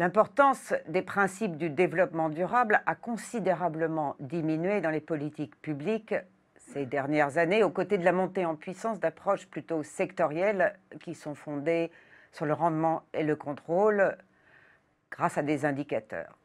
L'importance des principes du développement durable a considérablement diminué dans les politiques publiques ces dernières années, aux côtés de la montée en puissance d'approches plutôt sectorielles qui sont fondées sur le rendement et le contrôle grâce à des indicateurs.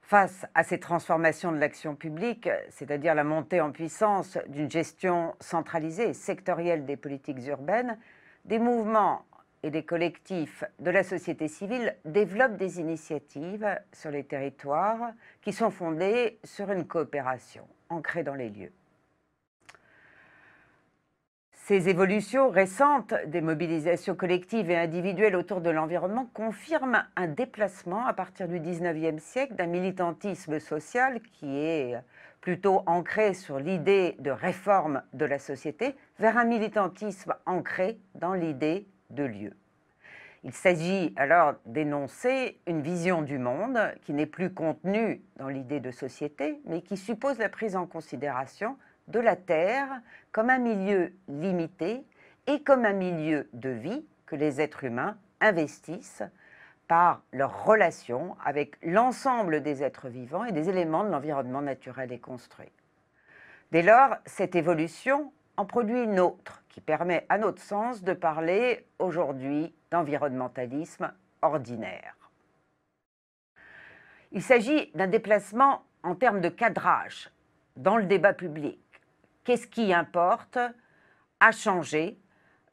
Face à ces transformations de l'action publique, c'est-à-dire la montée en puissance d'une gestion centralisée et sectorielle des politiques urbaines, des mouvements et des collectifs de la société civile développent des initiatives sur les territoires qui sont fondées sur une coopération ancrée dans les lieux. Ces évolutions récentes des mobilisations collectives et individuelles autour de l'environnement confirment un déplacement à partir du 19e siècle d'un militantisme social qui est plutôt ancré sur l'idée de réforme de la société vers un militantisme ancré dans l'idée de lieu. Il s'agit alors d'énoncer une vision du monde qui n'est plus contenue dans l'idée de société, mais qui suppose la prise en considération de la Terre comme un milieu limité et comme un milieu de vie que les êtres humains investissent par leur relation avec l'ensemble des êtres vivants et des éléments de l'environnement naturel et construit. Dès lors, cette évolution en produit une autre qui permet, à notre sens, de parler aujourd'hui d'environnementalisme ordinaire. Il s'agit d'un déplacement en termes de cadrage dans le débat public. Qu'est-ce qui importe à changer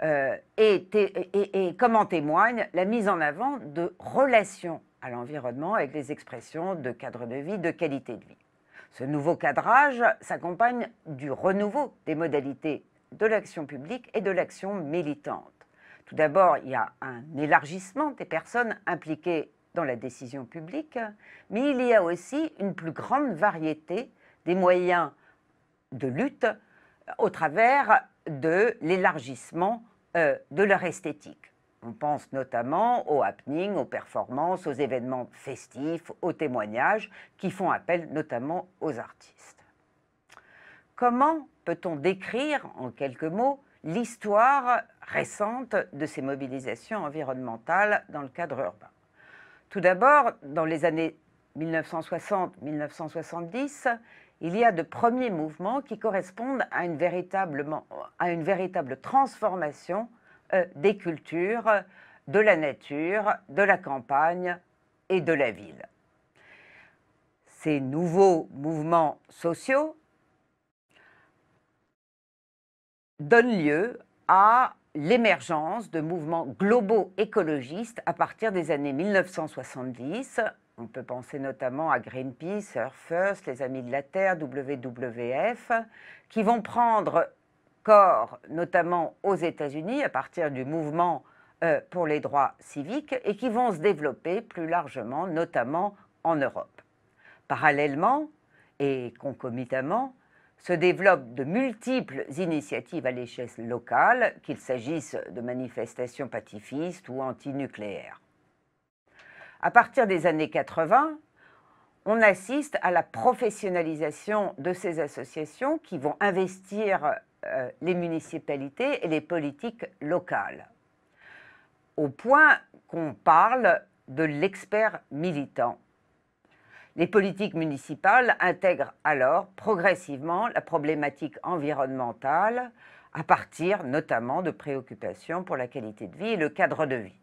euh, et, et, comment témoigne la mise en avant de relations à l'environnement avec les expressions de cadre de vie, de qualité de vie. Ce nouveau cadrage s'accompagne du renouveau des modalités de l'action publique et de l'action militante. Tout d'abord, il y a un élargissement des personnes impliquées dans la décision publique, mais il y a aussi une plus grande variété des moyens de lutte euh, au travers de l'élargissement euh, de leur esthétique. On pense notamment aux happenings, aux performances, aux événements festifs, aux témoignages qui font appel notamment aux artistes. Comment peut-on décrire en quelques mots l'histoire récente de ces mobilisations environnementales dans le cadre urbain Tout d'abord, dans les années 1960-1970, il y a de premiers mouvements qui correspondent à à une véritable transformation euh, des cultures, de la nature, de la campagne et de la ville. Ces nouveaux mouvements sociaux donnent lieu à l'émergence de mouvements globaux écologistes à partir des années 1970. On peut penser notamment à Greenpeace, Earth First, les Amis de la Terre, WWF, qui vont prendre notamment aux États-Unis, à partir du mouvement euh, pour les droits civiques, et qui vont se développer plus largement, notamment en Europe. Parallèlement et concomitamment, se développent de multiples initiatives à l'échelle locale, qu'il s'agisse de manifestations pacifistes ou antinucléaires. À partir des années 80, on assiste à la professionnalisation de ces associations qui vont investir euh, les municipalités et les politiques locales, au point qu'on parle de l'expert militant. Les politiques municipales intègrent alors progressivement la problématique environnementale à partir notamment de préoccupations pour la qualité de vie et le cadre de vie.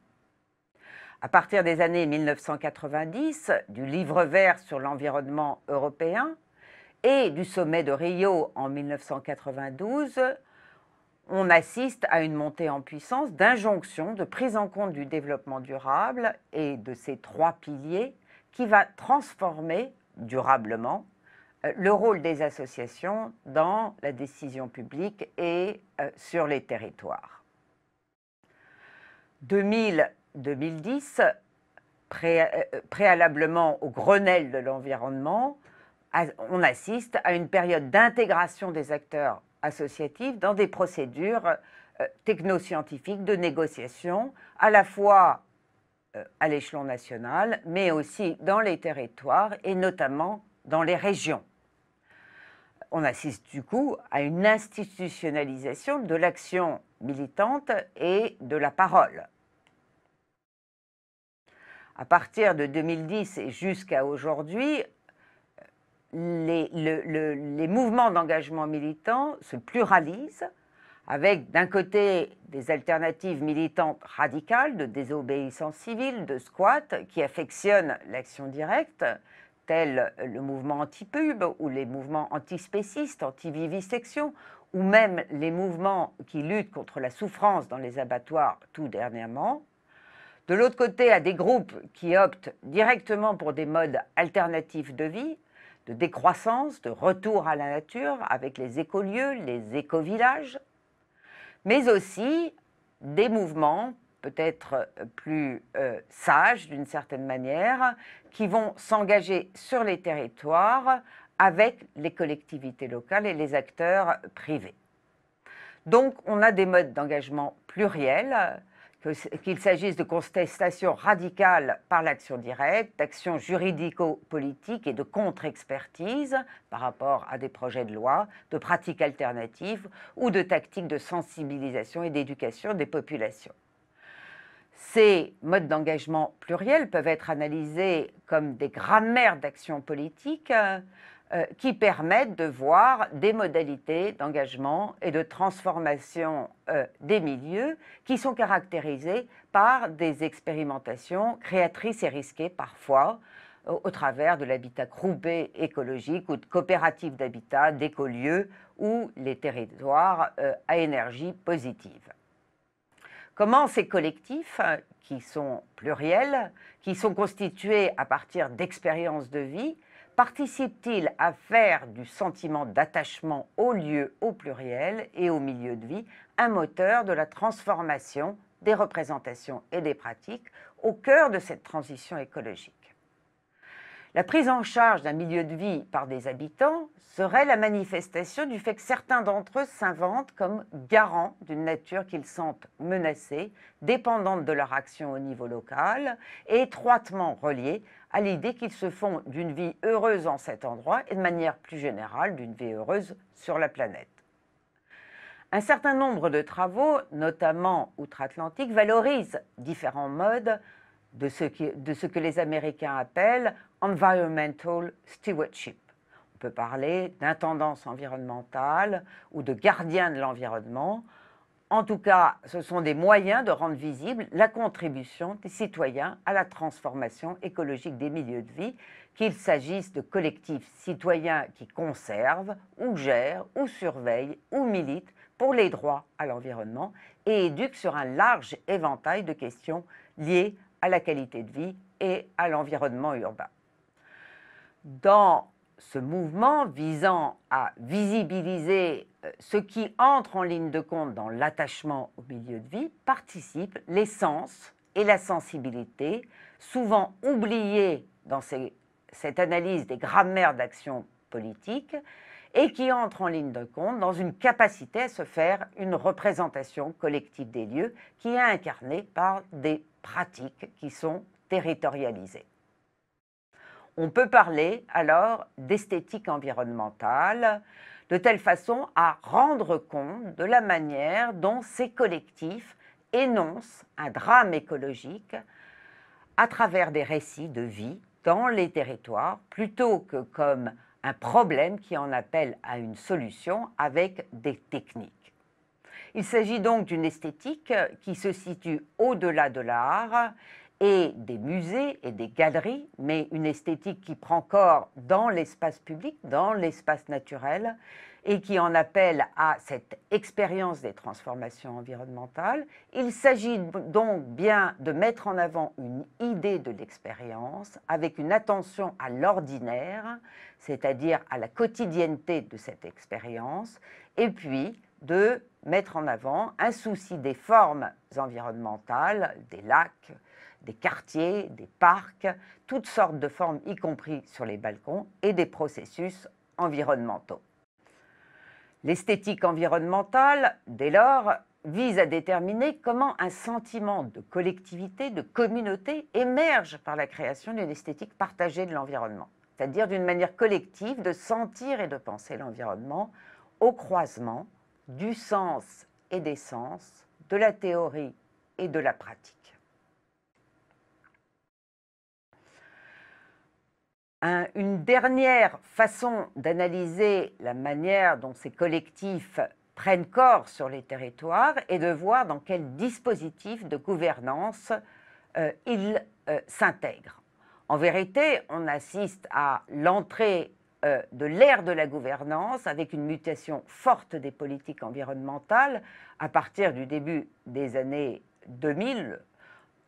À partir des années 1990, du livre vert sur l'environnement européen, et du sommet de Rio en 1992, on assiste à une montée en puissance d'injonctions de prise en compte du développement durable et de ces trois piliers qui va transformer durablement euh, le rôle des associations dans la décision publique et euh, sur les territoires. 2000-2010, euh, préalablement au Grenelle de l'environnement, on assiste à une période d'intégration des acteurs associatifs dans des procédures euh, technoscientifiques de négociation, à la fois euh, à l'échelon national, mais aussi dans les territoires et notamment dans les régions. On assiste du coup à une institutionnalisation de l'action militante et de la parole. À partir de 2010 et jusqu'à aujourd'hui, les, mouvements d'engagement militant se pluralisent avec d'un côté des alternatives militantes radicales de désobéissance civile, de squat, qui affectionnent l'action directe, tels le mouvement anti-pub ou les mouvements antispécistes, anti-vivisection, ou même les mouvements qui luttent contre la souffrance dans les abattoirs tout dernièrement. De l'autre côté, à des groupes qui optent directement pour des modes alternatifs de vie, de décroissance, de retour à la nature avec les écolieux, les écovillages, mais aussi des mouvements peut-être plus euh, sages d'une certaine manière, qui vont s'engager sur les territoires avec les collectivités locales et les acteurs privés. Donc on a des modes d'engagement pluriels qu'il s'agisse de contestations radicales par l'action directe, d'actions juridico-politiques et de contre-expertise par rapport à des projets de loi, de pratiques alternatives ou de tactiques de sensibilisation et d'éducation des populations. Ces modes d'engagement pluriels peuvent être analysés comme des grammaires d'action politique euh, qui permettent de voir des modalités d'engagement et de transformation euh, des milieux qui sont caractérisées par des expérimentations créatrices et risquées parfois euh, au travers de l'habitat groupé écologique ou de coopératives d'habitat, d'écolieux ou les territoires à énergie positive. Comment ces collectifs, qui sont pluriels, qui sont constitués à partir d'expériences de vie, participe-t-il à faire du sentiment d'attachement au lieu au pluriel et au milieu de vie un moteur de la transformation des représentations et des pratiques au cœur de cette transition écologique la prise en charge d'un milieu de vie par des habitants serait la manifestation du fait que certains d'entre eux s'inventent comme garants d'une nature qu'ils sentent menacée, dépendante de leur action au niveau local et étroitement reliée à l'idée qu'ils se font d'une vie heureuse en cet endroit et de manière plus générale d'une vie heureuse sur la planète. Un certain nombre de travaux, notamment outre-Atlantique, valorisent différents modes de ce, que les Américains appellent environmental stewardship. On peut parler d'intendance environnementale ou de gardien de l'environnement, en tout cas, ce sont des moyens de rendre visible la contribution des citoyens à la transformation écologique des milieux de vie, qu'il s'agisse de collectifs citoyens qui conservent ou gèrent ou surveillent ou militent pour les droits à l'environnement et éduquent sur un large éventail de questions liées à la qualité de vie et à l'environnement urbain. Dans ce mouvement visant à visibiliser euh, ce qui entre en ligne de compte dans l'attachement au milieu de vie participe l'essence et la sensibilité, souvent oubliées dans cette analyse des grammaires d'action politique, et qui entre en ligne de compte dans une capacité à se faire une représentation collective des lieux qui est incarnée par des pratiques qui sont territorialisées on peut parler alors d'esthétique environnementale, de telle façon à rendre compte de la manière dont ces collectifs énoncent un drame écologique à travers des récits de vie dans les territoires, plutôt que comme un problème qui en appelle à une solution avec des techniques. Il s'agit donc d'une esthétique qui se situe au-delà de l'art et des musées et des galeries, mais une esthétique qui prend corps dans l'espace public, dans l'espace naturel, et qui en appelle à cette expérience des transformations environnementales. Il s'agit donc bien de mettre en avant une idée de l'expérience avec une attention à l'ordinaire, c'est-à-dire à la quotidienneté de cette expérience, et puis de mettre en avant un souci des formes environnementales, des lacs, des quartiers, des parcs, toutes sortes de formes, y compris sur les balcons, et des processus environnementaux. L'esthétique environnementale, dès lors, vise à déterminer comment un sentiment de collectivité, de communauté émerge par la création d'une esthétique partagée de l'environnement, c'est-à-dire d'une manière collective de sentir et de penser l'environnement au croisement du sens et des sens, de la théorie et de la pratique. une dernière façon d'analyser la manière dont ces collectifs prennent corps sur les territoires est de voir dans quel dispositif de gouvernance euh, ils euh, s'intègrent. En vérité, on assiste à l'entrée euh, de l'ère de la gouvernance avec une mutation forte des politiques environnementales à partir du début des années 2000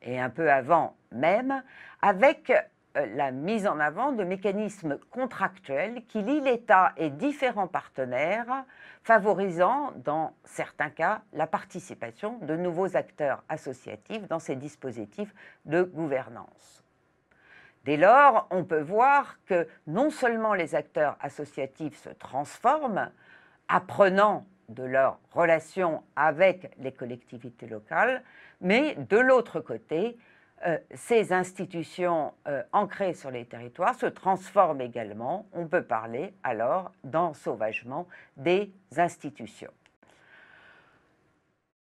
et un peu avant même, avec euh, la mise en avant de mécanismes contractuels qui lient l'État et différents partenaires, favorisant dans certains cas la participation de nouveaux acteurs associatifs dans ces dispositifs de gouvernance. Dès lors, on peut voir que non seulement les acteurs associatifs se transforment, apprenant de leurs relations avec les collectivités locales, mais de l'autre côté, euh, ces institutions euh, ancrées sur les territoires se transforment également. On peut parler alors d'ensauvagement des institutions.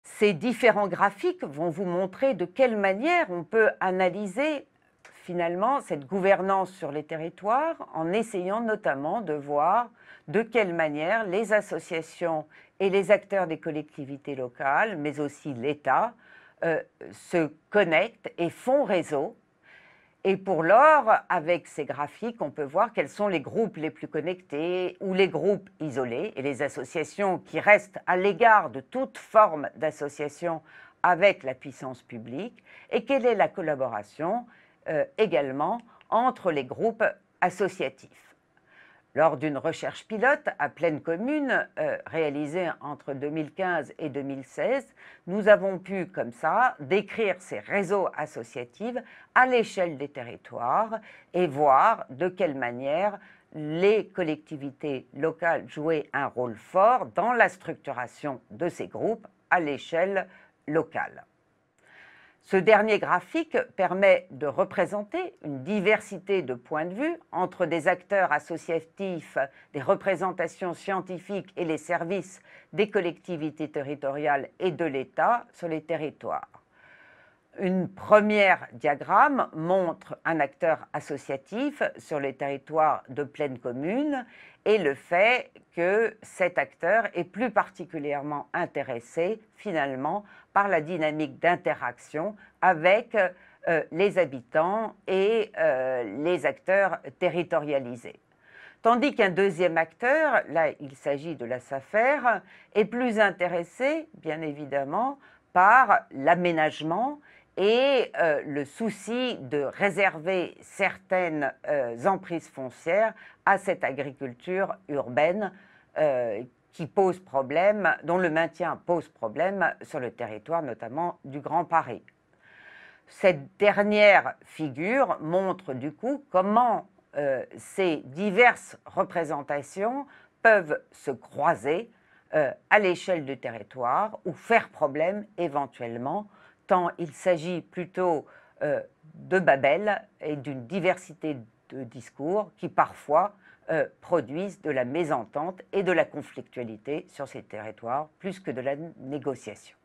Ces différents graphiques vont vous montrer de quelle manière on peut analyser finalement cette gouvernance sur les territoires en essayant notamment de voir de quelle manière les associations et les acteurs des collectivités locales, mais aussi l'État, euh, se connectent et font réseau. Et pour l'or, avec ces graphiques, on peut voir quels sont les groupes les plus connectés ou les groupes isolés et les associations qui restent à l'égard de toute forme d'association avec la puissance publique et quelle est la collaboration euh, également entre les groupes associatifs. Lors d'une recherche pilote à pleine commune euh, réalisée entre 2015 et 2016, nous avons pu, comme ça, décrire ces réseaux associatifs à l'échelle des territoires et voir de quelle manière les collectivités locales jouaient un rôle fort dans la structuration de ces groupes à l'échelle locale. Ce dernier graphique permet de représenter une diversité de points de vue entre des acteurs associatifs, des représentations scientifiques et les services des collectivités territoriales et de l'État sur les territoires. Une première diagramme montre un acteur associatif sur les territoires de pleine commune et le fait que cet acteur est plus particulièrement intéressé finalement par la dynamique d'interaction avec euh, les habitants et euh, les acteurs territorialisés. Tandis qu'un deuxième acteur, là il s'agit de la SAFER, est plus intéressé bien évidemment par l'aménagement et euh, le souci de réserver certaines euh, emprises foncières à cette agriculture urbaine euh, qui pose problème, dont le maintien pose problème sur le territoire notamment du Grand Paris. Cette dernière figure montre du coup comment ces diverses représentations peuvent se croiser à l'échelle du territoire ou faire problème éventuellement tant il s'agit plutôt euh, de Babel et d'une diversité de discours qui parfois euh, produisent de la mésentente et de la conflictualité sur ces territoires plus que de la négociation.